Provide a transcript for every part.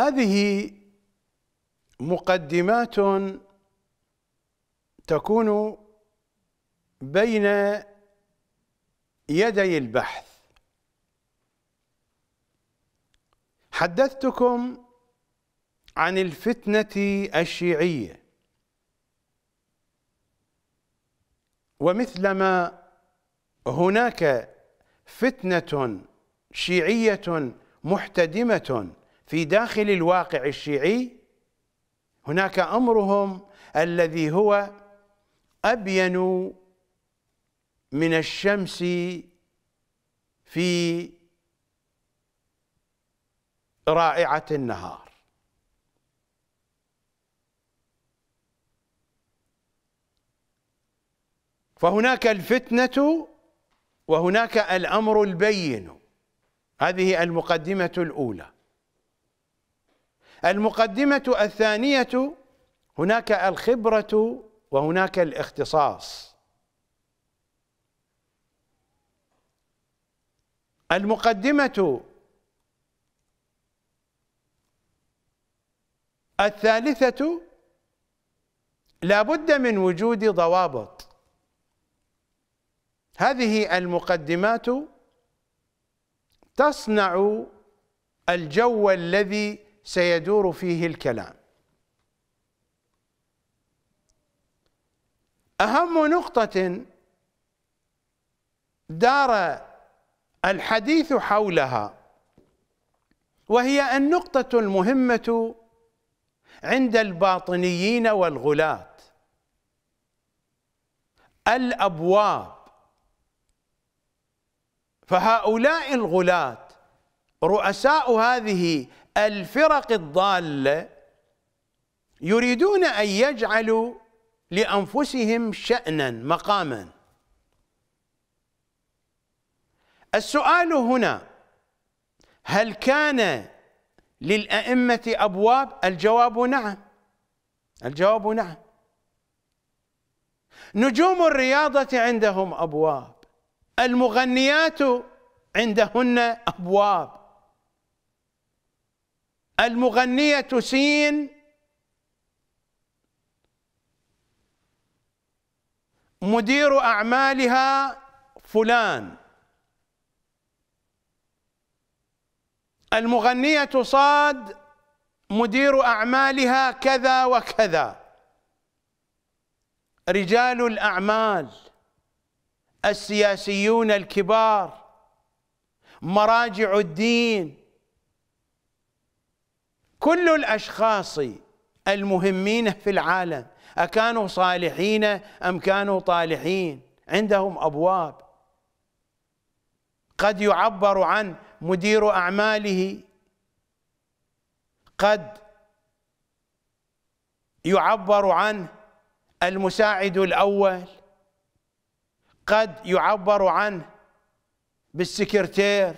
هذه مقدمات تكون بين يدي البحث حدثتكم عن الفتنة الشيعية ومثلما هناك فتنة شيعية محتدمة في داخل الواقع الشيعي هناك امرهم الذي هو ابين من الشمس في رائعه النهار فهناك الفتنه وهناك الامر البين هذه المقدمه الاولى المقدمة الثانية هناك الخبرة وهناك الاختصاص المقدمة الثالثة لا بد من وجود ضوابط هذه المقدمات تصنع الجو الذي سيدور فيه الكلام أهم نقطة دار الحديث حولها وهي النقطة المهمة عند الباطنيين والغلاة الأبواب فهؤلاء الغلاة رؤساء هذه الفرق الضالة يريدون أن يجعلوا لأنفسهم شأنا مقاما السؤال هنا هل كان للأئمة أبواب الجواب نعم الجواب نعم نجوم الرياضة عندهم أبواب المغنيات عندهن أبواب المغنية سين مدير أعمالها فلان المغنية صاد مدير أعمالها كذا وكذا رجال الأعمال السياسيون الكبار مراجع الدين كل الاشخاص المهمين في العالم اكانوا صالحين ام كانوا طالحين عندهم ابواب قد يعبر عن مدير اعماله قد يعبر عن المساعد الاول قد يعبر عنه بالسكرتير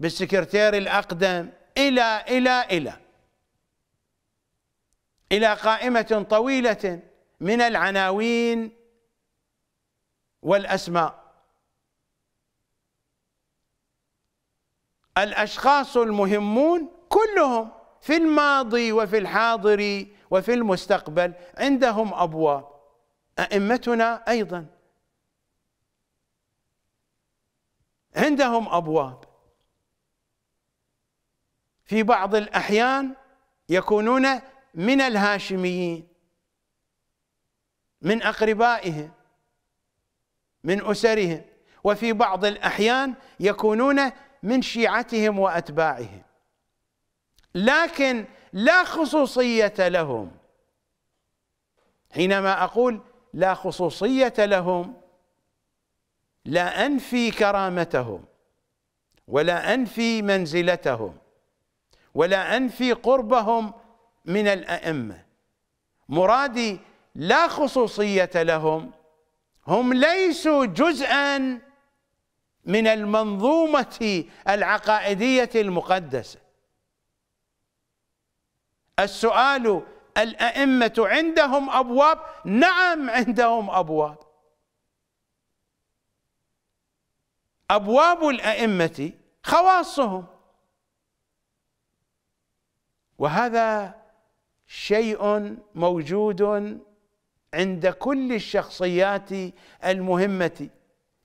بالسكرتير الاقدم الى الى الى إلى قائمة طويلة من العناوين والأسماء الأشخاص المهمون كلهم في الماضي وفي الحاضر وفي المستقبل عندهم أبواب أئمتنا أيضا عندهم أبواب في بعض الأحيان يكونون من الهاشميين من أقربائهم من أسرهم وفي بعض الأحيان يكونون من شيعتهم وأتباعهم لكن لا خصوصية لهم حينما أقول لا خصوصية لهم لا أنفي كرامتهم ولا أنفي منزلتهم ولا أنفي قربهم من الأئمة مرادي لا خصوصية لهم هم ليسوا جزءا من المنظومة العقائدية المقدسة السؤال الأئمة عندهم أبواب نعم عندهم أبواب أبواب الأئمة خواصهم وهذا شيء موجود عند كل الشخصيات المهمة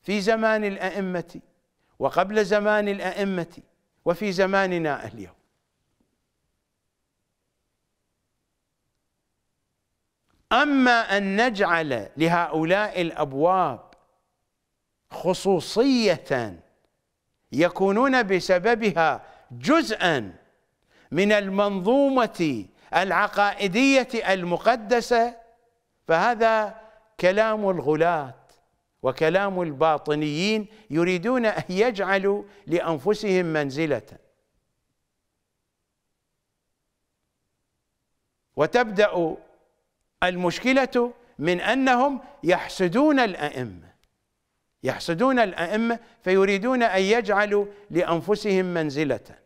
في زمان الأئمة وقبل زمان الأئمة وفي زماننا اليوم أما أن نجعل لهؤلاء الأبواب خصوصية يكونون بسببها جزءا من المنظومة العقائدية المقدسة فهذا كلام الغلاة وكلام الباطنيين يريدون أن يجعلوا لأنفسهم منزلة وتبدأ المشكلة من أنهم يحسدون الأئمة يحسدون الأئمة فيريدون أن يجعلوا لأنفسهم منزلةً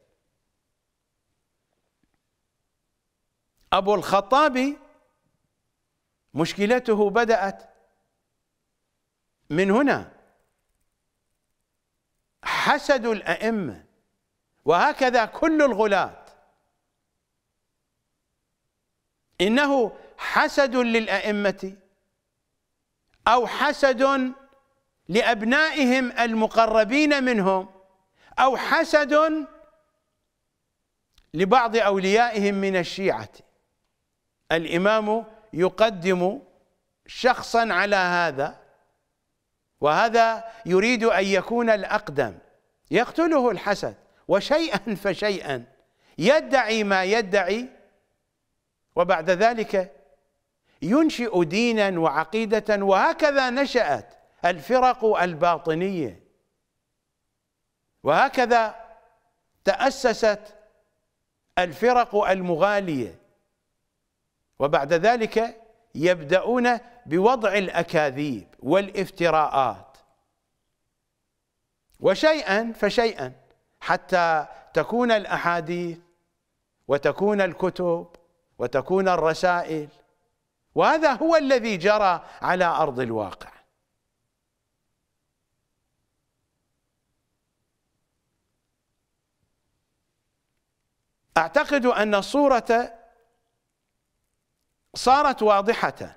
أبو الخطاب مشكلته بدأت من هنا حسد الأئمة وهكذا كل الغلاة إنه حسد للأئمة أو حسد لأبنائهم المقربين منهم أو حسد لبعض أوليائهم من الشيعة الامام يقدم شخصا على هذا وهذا يريد ان يكون الاقدم يقتله الحسد وشيئا فشيئا يدعي ما يدعي وبعد ذلك ينشئ دينا وعقيده وهكذا نشات الفرق الباطنيه وهكذا تاسست الفرق المغاليه وبعد ذلك يبدأون بوضع الأكاذيب والافتراءات وشيئا فشيئا حتى تكون الأحاديث وتكون الكتب وتكون الرسائل وهذا هو الذي جرى على أرض الواقع أعتقد أن الصورة صارت واضحة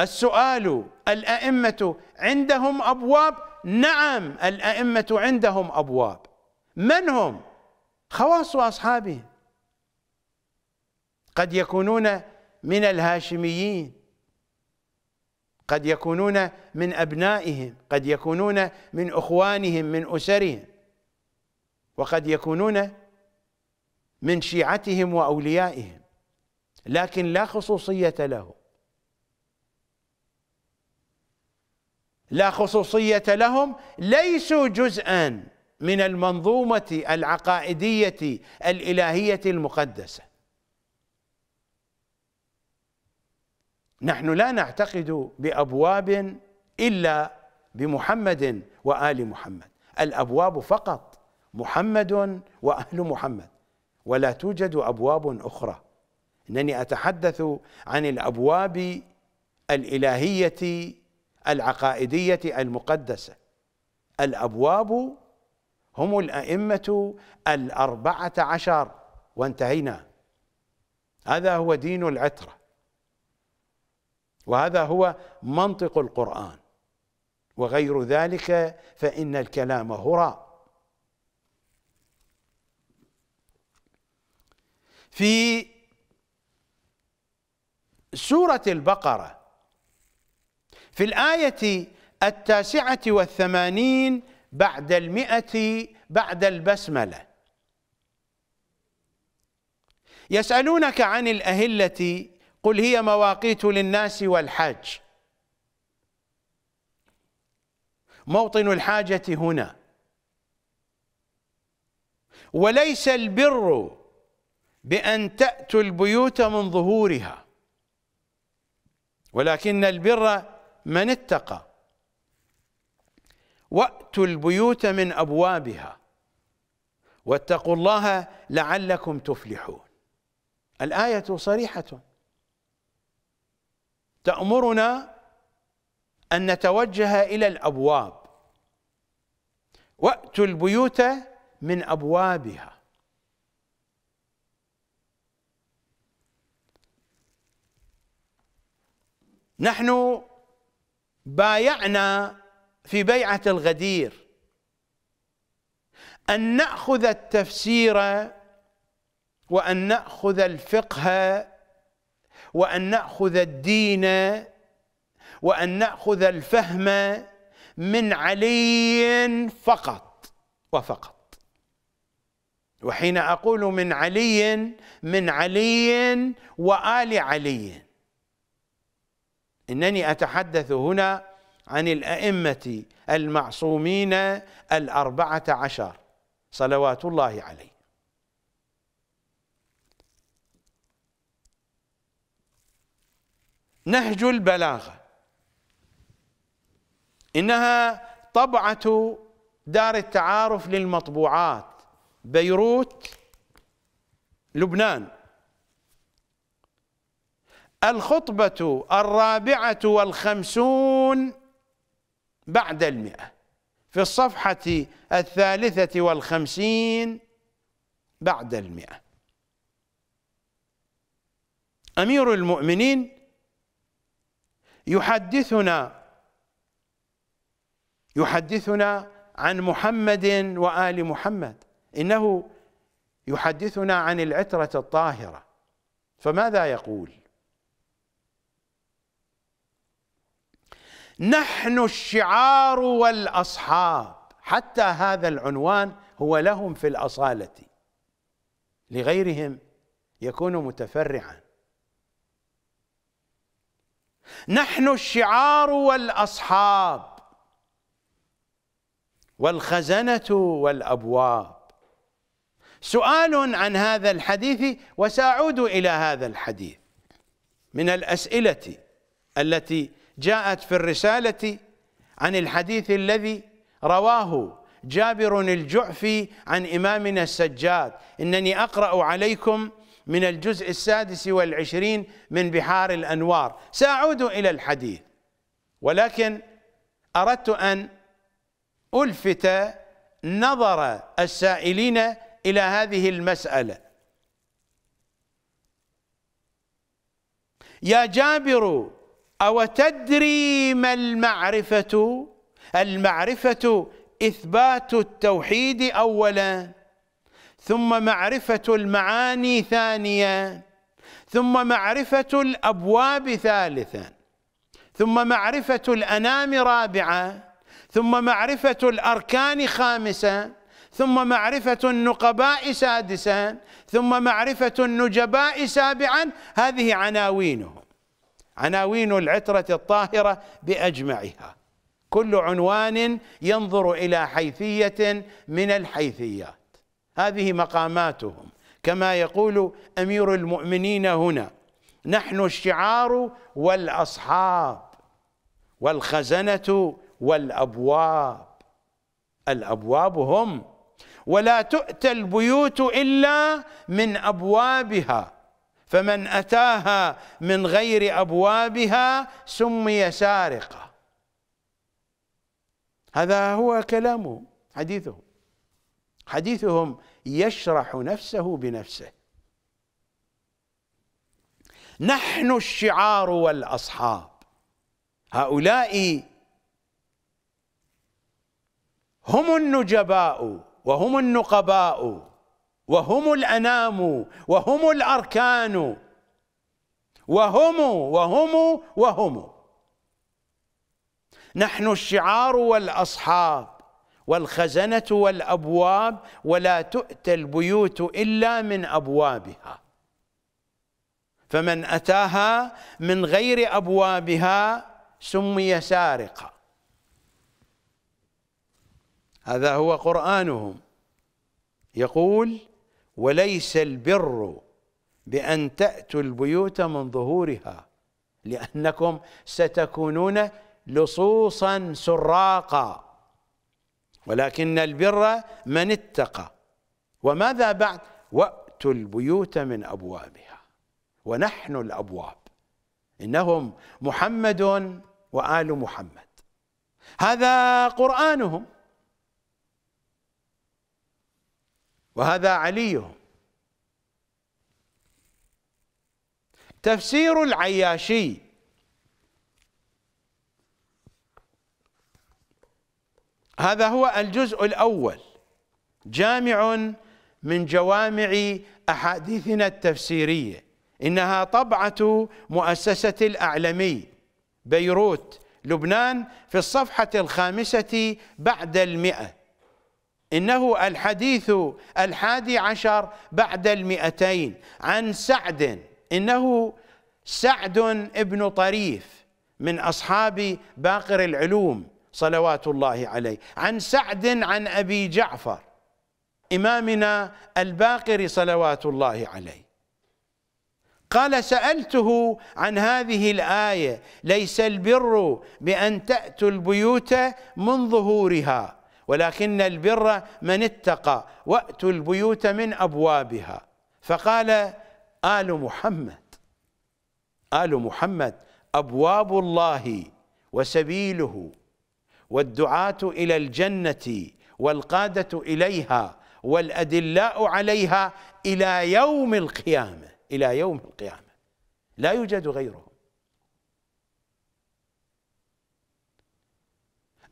السؤال الأئمة عندهم أبواب نعم الأئمة عندهم أبواب من هم خواص أصحابهم قد يكونون من الهاشميين قد يكونون من أبنائهم قد يكونون من أخوانهم من أسرهم وقد يكونون من شيعتهم وأوليائهم لكن لا خصوصية له لا خصوصية لهم ليسوا جزءا من المنظومة العقائدية الإلهية المقدسة نحن لا نعتقد بأبواب إلا بمحمد وآل محمد الأبواب فقط محمد وآل محمد ولا توجد أبواب أخرى انني اتحدث عن الابواب الالهيه العقائديه المقدسه الابواب هم الائمه الاربعه عشر وانتهينا هذا هو دين العتره وهذا هو منطق القران وغير ذلك فان الكلام هراء في سورة البقرة في الآية التاسعة والثمانين بعد المئة بعد البسملة يسألونك عن الأهلة قل هي مواقيت للناس والحج موطن الحاجة هنا وليس البر بأن تأتوا البيوت من ظهورها ولكن البر من اتقى واتوا البيوت من ابوابها واتقوا الله لعلكم تفلحون الايه صريحه تامرنا ان نتوجه الى الابواب واتوا البيوت من ابوابها نحن بايعنا في بيعة الغدير أن نأخذ التفسير وأن نأخذ الفقه وأن نأخذ الدين وأن نأخذ الفهم من علي فقط وفقط وحين أقول من علي من علي وآل علي انني اتحدث هنا عن الائمه المعصومين الاربعه عشر صلوات الله عليه نهج البلاغه انها طبعه دار التعارف للمطبوعات بيروت لبنان الخطبة الرابعة والخمسون بعد المئة في الصفحة الثالثة والخمسين بعد المئة أمير المؤمنين يحدثنا يحدثنا عن محمد وآل محمد إنه يحدثنا عن العترة الطاهرة فماذا يقول؟ نحن الشعار والاصحاب حتى هذا العنوان هو لهم في الاصاله لغيرهم يكون متفرعا نحن الشعار والاصحاب والخزنه والابواب سؤال عن هذا الحديث وساعود الى هذا الحديث من الاسئله التي جاءت في الرسالة عن الحديث الذي رواه جابر الجعفي عن إمامنا السجاد إنني أقرأ عليكم من الجزء السادس والعشرين من بحار الأنوار سأعود إلى الحديث ولكن أردت أن ألفت نظر السائلين إلى هذه المسألة يا جابر أو تدري ما المعرفة المعرفة إثبات التوحيد أولا ثم معرفة المعاني ثانيا ثم معرفة الأبواب ثالثا ثم معرفة الأنام رابعا ثم معرفة الأركان خامسا ثم معرفة النقباء سادسا ثم معرفة النجباء سابعا هذه عناوينهم عناوين العترة الطاهرة بأجمعها كل عنوان ينظر إلى حيثية من الحيثيات هذه مقاماتهم كما يقول أمير المؤمنين هنا نحن الشعار والأصحاب والخزنة والأبواب الأبواب هم ولا تؤتى البيوت إلا من أبوابها فمن أتاها من غير أبوابها سمي سارقة هذا هو كلامه حديثه حديثهم يشرح نفسه بنفسه نحن الشعار والأصحاب هؤلاء هم النجباء وهم النقباء وهم الأنام وهم الأركان وهم وهم وهم نحن الشعار والأصحاب والخزنة والأبواب ولا تؤتى البيوت إلا من أبوابها فمن أتاها من غير أبوابها سمي سارقا هذا هو قرآنهم يقول وليس البر بأن تأتوا البيوت من ظهورها لأنكم ستكونون لصوصا سراقا ولكن البر من اتقى وماذا بعد وأتوا البيوت من أبوابها ونحن الأبواب إنهم محمد وآل محمد هذا قرآنهم وهذا علي تفسير العياشي هذا هو الجزء الأول جامع من جوامع أحاديثنا التفسيرية إنها طبعة مؤسسة الأعلمي بيروت لبنان في الصفحة الخامسة بعد المئة إنه الحديث الحادي عشر بعد المئتين عن سعد إنه سعد ابن طريف من أصحاب باقر العلوم صلوات الله عليه عن سعد عن أبي جعفر إمامنا الباقر صلوات الله عليه قال سألته عن هذه الآية ليس البر بأن تأتوا البيوت من ظهورها ولكن البر من اتقى واتوا البيوت من ابوابها فقال ال محمد ال محمد ابواب الله وسبيله والدعاه الى الجنه والقاده اليها والادلاء عليها الى يوم القيامه الى يوم القيامه لا يوجد غيره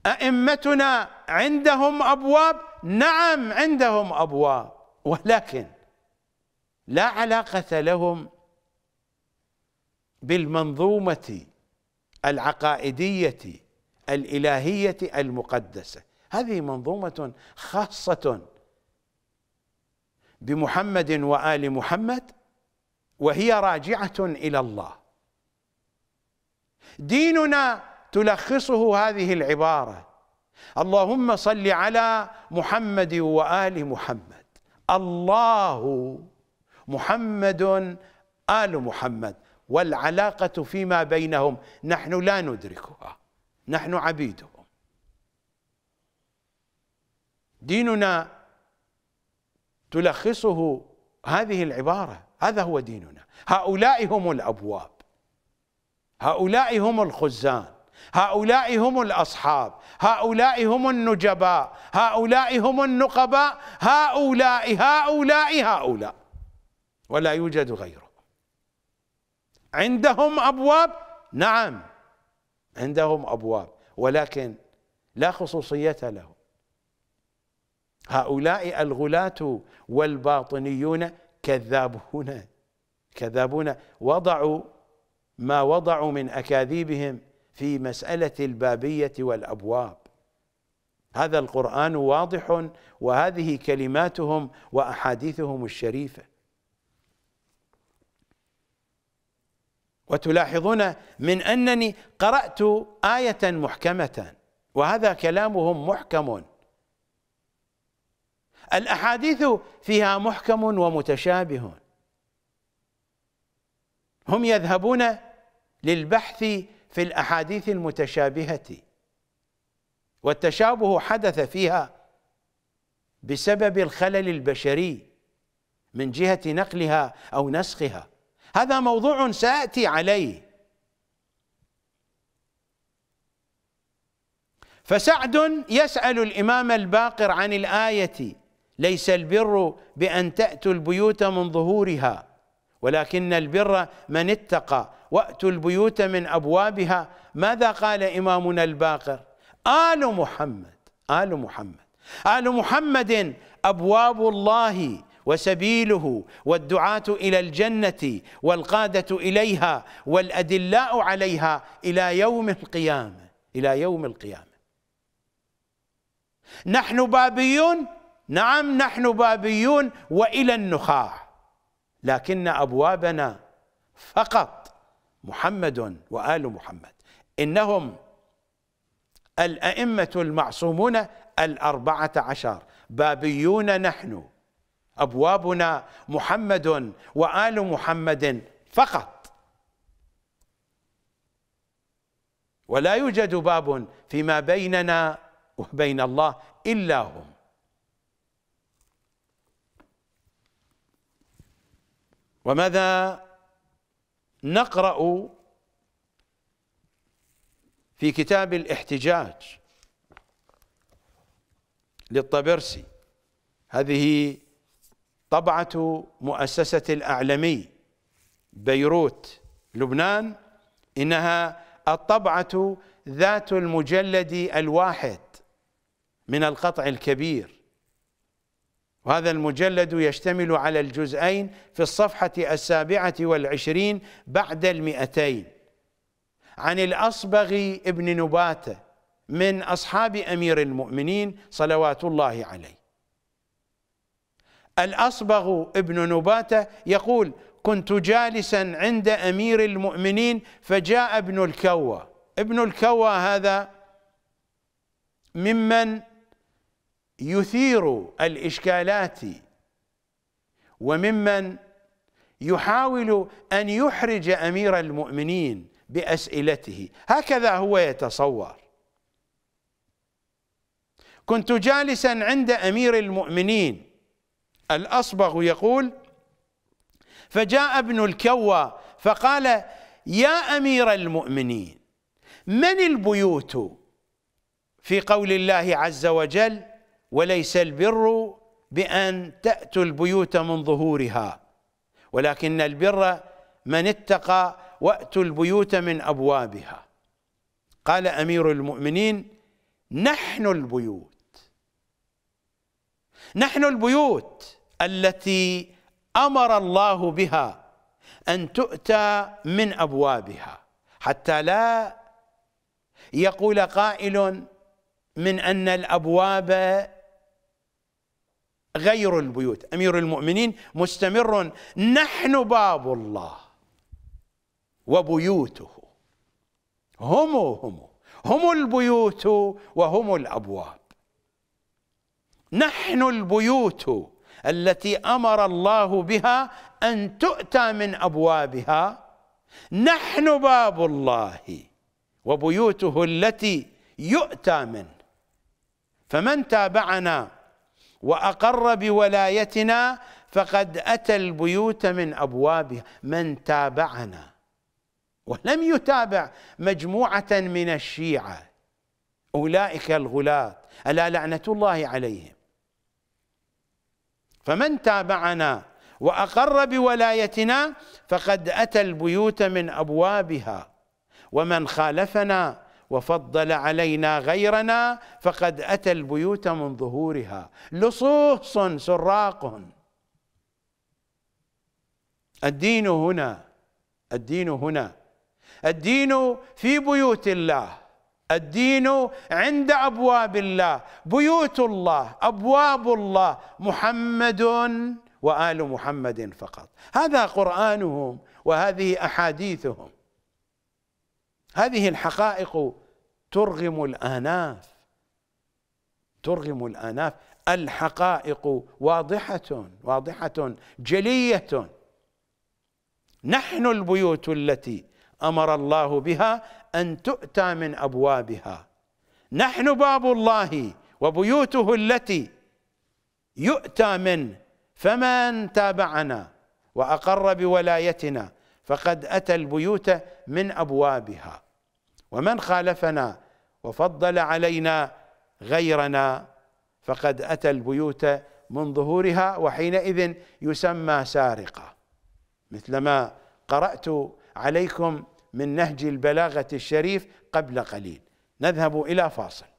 أئمتنا عندهم أبواب نعم عندهم أبواب ولكن لا علاقة لهم بالمنظومة العقائدية الإلهية المقدسة هذه منظومة خاصة بمحمد وآل محمد وهي راجعة إلى الله ديننا تلخصه هذه العبارة اللهم صل على محمد وآل محمد الله محمد آل محمد والعلاقة فيما بينهم نحن لا ندركها نحن عبيدهم ديننا تلخصه هذه العبارة هذا هو ديننا هؤلاء هم الأبواب هؤلاء هم الخزان هؤلاء هم الاصحاب هؤلاء هم النجباء هؤلاء هم النقباء هؤلاء هؤلاء هؤلاء ولا يوجد غيره عندهم ابواب نعم عندهم ابواب ولكن لا خصوصيه لهم هؤلاء الغلاة والباطنيون كذابون كذابون وضعوا ما وضعوا من اكاذيبهم في مسألة البابية والأبواب هذا القرآن واضح وهذه كلماتهم وأحاديثهم الشريفة وتلاحظون من أنني قرأت آية محكمة وهذا كلامهم محكم الأحاديث فيها محكم ومتشابه هم يذهبون للبحث في الأحاديث المتشابهة والتشابه حدث فيها بسبب الخلل البشري من جهة نقلها أو نسخها هذا موضوع سأتي عليه فسعد يسأل الإمام الباقر عن الآية ليس البر بأن تأتوا البيوت من ظهورها ولكن البر من اتقى واتوا البيوت من ابوابها ماذا قال امامنا الباقر ال محمد ال محمد ال محمد ابواب الله وسبيله والدعاة إلى الجنة والقادة إليها والأدلاء عليها إلى يوم القيامة إلى يوم القيامة نحن بابيون نعم نحن بابيون وإلى النخاع لكن أبوابنا فقط محمد وآل محمد إنهم الأئمة المعصومون الأربعة عشر بابيون نحن أبوابنا محمد وآل محمد فقط ولا يوجد باب فيما بيننا وبين الله إلا هم وماذا نقرأ في كتاب الاحتجاج للطبرسي هذه طبعة مؤسسة الأعلمي بيروت لبنان إنها الطبعة ذات المجلد الواحد من القطع الكبير وهذا المجلد يشتمل على الجزئين في الصفحة السابعة والعشرين بعد المئتين عن الأصبغ ابن نباتة من أصحاب أمير المؤمنين صلوات الله عليه الأصبغ ابن نباتة يقول كنت جالسا عند أمير المؤمنين فجاء ابن الكوى ابن الكوى هذا ممن يثير الإشكالات وممن يحاول أن يحرج أمير المؤمنين بأسئلته هكذا هو يتصور كنت جالسا عند أمير المؤمنين الأصبغ يقول فجاء ابن الكوى فقال يا أمير المؤمنين من البيوت في قول الله عز وجل وليس البر بأن تأتوا البيوت من ظهورها ولكن البر من اتقى وأتوا البيوت من أبوابها قال أمير المؤمنين نحن البيوت نحن البيوت التي أمر الله بها أن تؤتى من أبوابها حتى لا يقول قائل من أن الأبواب غير البيوت امير المؤمنين مستمر نحن باب الله وبيوته هم هم هم البيوت وهم الابواب نحن البيوت التي امر الله بها ان تؤتى من ابوابها نحن باب الله وبيوته التي يؤتى منه فمن تابعنا وأقر بولايتنا فقد أتى البيوت من أبوابها من تابعنا ولم يتابع مجموعة من الشيعة أولئك الغلاة ألا لعنة الله عليهم فمن تابعنا وأقر بولايتنا فقد أتى البيوت من أبوابها ومن خالفنا وفضل علينا غيرنا فقد أتى البيوت من ظهورها لصوص سراق الدين هنا الدين هنا الدين في بيوت الله الدين عند ابواب الله بيوت الله ابواب الله محمد وال محمد فقط هذا قرانهم وهذه احاديثهم هذه الحقائق ترغم الآناف ترغم الآناف الحقائق واضحة واضحة جلية نحن البيوت التي أمر الله بها أن تؤتى من أبوابها نحن باب الله وبيوته التي يؤتى من فمن تابعنا وأقر بولايتنا فقد أتى البيوت من أبوابها ومن خالفنا وفضل علينا غيرنا فقد أتى البيوت من ظهورها وحينئذ يسمى سارقة مثلما قرأت عليكم من نهج البلاغة الشريف قبل قليل نذهب إلى فاصل